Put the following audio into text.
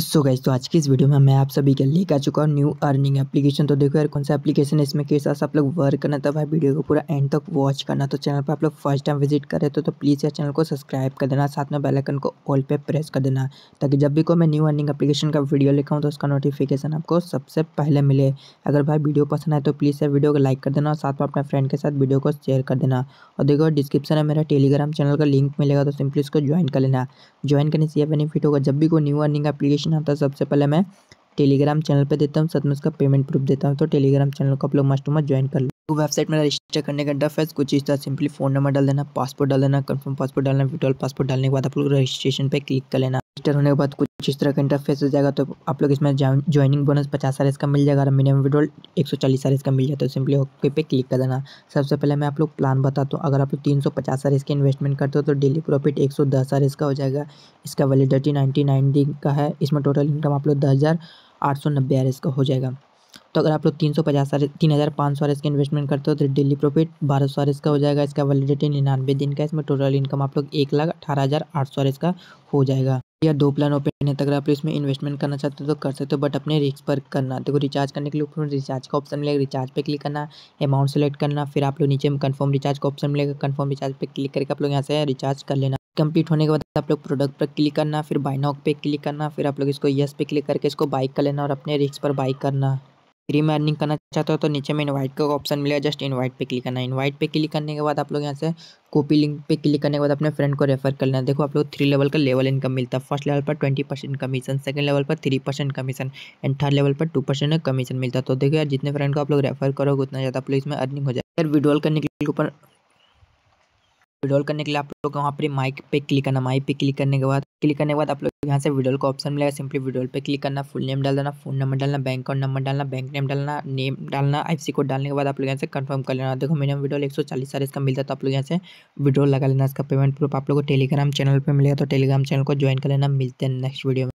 सो गई तो आज की इस वीडियो में मैं आप सभी के लेकर चुका हूँ न्यू अर्निंग एप्लीकेशन तो देखो यार कौन सा एप्लीकेशन है इसमें कैसा तो आप लोग वर्क करना था भाई वीडियो को पूरा एंड तक वॉच करना तो चैनल पर आप लोग फर्स्ट टाइम विजिट करें तो, तो प्लीज़ यार चैनल को सब्सक्राइब कर देना साथ में बेलाइकन को ऑल पर प्रेस कर देना ताकि जब भी कोई मैं न्यू अर्निंग एप्लीकेशन का वीडियो लिखा तो उसका नोटिफिकेशन आपको सबसे पहले मिले अगर भाई वीडियो पसंद आए तो प्लीज़ यार वीडियो को लाइक कर देना और साथ में अपने फ्रेंड के साथ वीडियो को शेयर कर देना और देखो डिस्क्रिप्शन में मेरा टेलीग्राम चैनल का लिंक मिलेगा तो सिंपली उसको ज्वाइन कर लेना ज्वाइन करने से यह बेनिफिट होगा जब भी कोई न्यू अर्निंग एप्लीकेशन नोटिफिकेशन आता है सबसे पहले मैं टेलीग्राम चैनल पे देता हूँ साथ में उसका पेमेंट प्रूफ देता हूँ तो टेलीग्राम चैनल को आप लोग मस्ट मस्ट ज्वाइन कर लो तो वेबसाइट में रजिस्टर करने का डफ है कुछ इस तरह सिंपली फोन नंबर डाल देना पासपोर्ट डाल देना कंफर्म पासपोर्ट डालना विड्रॉल पासपोर्ट डालने के बाद आप लोग रजिस्ट्रेशन पे क्लिक कर लेना रजिस्टर होने के बाद कुछ इस तरह का इंटरफेस हो जाएगा तो आप लोग इसमें ज्वाइनिंग बोनस पचास आर का मिल जाएगा और मिनिमम विड्रॉल एक सौ चालीस आर का मिल जाता है तो सिंपली ओके पे क्लिक कर देना सबसे पहले मैं आप लोग प्लान बताता हूँ अगर आप लोग तीन सौ पचास आर की इन्वेस्टमेंट करते हो तो डेली प्रॉफिट एक सौ दस आर का हो जाएगा इसका वैलिडिटी नाइन्टी नाइन डी का है इसमें टोटल इनकम आप लोग दस हज़ार आठ सौ नब्बे आर का हो जाएगा तो अगर आप लोग तीन सौ पचास तीन हज़ार पाँच सौ इसके इन्वेस्टमेंट करते हो तो डेली प्रॉफिट बारह सौ इसका हो जाएगा इसका वैलिडिटी निन्यानवे दिन का इसमें टोटल इनकम आप लोग एक लाख अठारह हज़ार आठ सौ इसका हो जाएगा या दो प्लान ओपन है तो अगर आप इसमें इन्वेस्टमेंट करना चाहते हो तो कर सकते हो बट अपने रिस्क पर करना देखो रिचार्ज करने के लिए ऊपर रिचार्ज का ऑप्शन मिलेगा रिचार्ज पे क्लिक करना अमाउंट सेलेक्ट करना फिर आप लोग नीचे में कन्फर्म रिचार्ज का ऑप्शन मिलेगा कन्फर्म रिचार्ज पे क्लिक करके आप लोग यहाँ से रिचार्ज कर लेना कंप्लीट होने के बाद आप लोग प्रोडक्ट पर क्लिक करना फिर बाइनॉक पे क्लिक करना फिर आप लोग इसको यस पे क्लिक करके इसको बाइक कर लेना और अपने रिक्स पर बाइक करना फ्री में अर्निंग करना चाहते हो तो नीचे में इनवाइट का ऑप्शन मिलेगा जस्ट इनवाइट पे क्लिक करना है इनवाइट पे क्लिक करने के बाद आप लोग यहाँ से कॉपी लिंक पे क्लिक करने के बाद अपने फ्रेंड को रेफर कर लेना देखो आप लोग थ्री लेवल का लेवल इनकम मिलता है फर्स्ट लेवल पर twenty percent commission second level पर three percent commission and third level पर टू परसेंट कमीशन मिलता है तो देखो यार जितने फ्रेंड को आप लोग रेफर करोगे उतना ज़्यादा आप लोग इसमें अर्निंग हो जाए यार विड्रॉल करने के ऊपर विड्रॉल करने के लिए आप लोग वहाँ पर माइक पे क्लिक करना माइक पे क्लिक करने के बाद क्लिक करने के बाद आप लोग यहाँ से विड्रॉल का ऑप्शन मिलेगा सिंपली विड्रॉल पे क्लिक करना फुल नेम डाल देना फोन नंबर डालना बैंक अकाउंट नंबर डालना बैंक नेम डालना नेम डालना आई कोड डालने के बाद आप लोग यहाँ से कंफर्म कर लेना देखो मिनिमम विड्रॉल एक सौ चालीस इसका मिलता है तो आप लोग यहाँ से विड्रॉल लगा लेना इसका पेमेंट प्रूफ आप लोग को टेलीग्राम चैनल पर मिलेगा तो टेलीग्राम चैनल को ज्वाइन कर लेना मिलते हैं नेक्स्ट वीडियो में